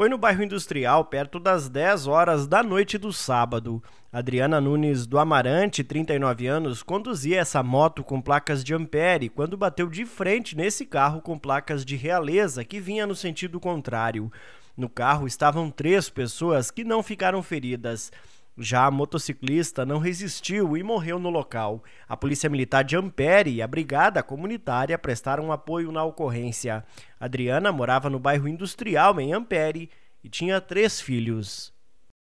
Foi no bairro Industrial, perto das 10 horas da noite do sábado. Adriana Nunes do Amarante, 39 anos, conduzia essa moto com placas de Ampere quando bateu de frente nesse carro com placas de Realeza que vinha no sentido contrário. No carro estavam três pessoas que não ficaram feridas. Já a motociclista não resistiu e morreu no local. A Polícia Militar de Ampere e a Brigada Comunitária prestaram apoio na ocorrência. Adriana morava no bairro Industrial, em Ampere, e tinha três filhos.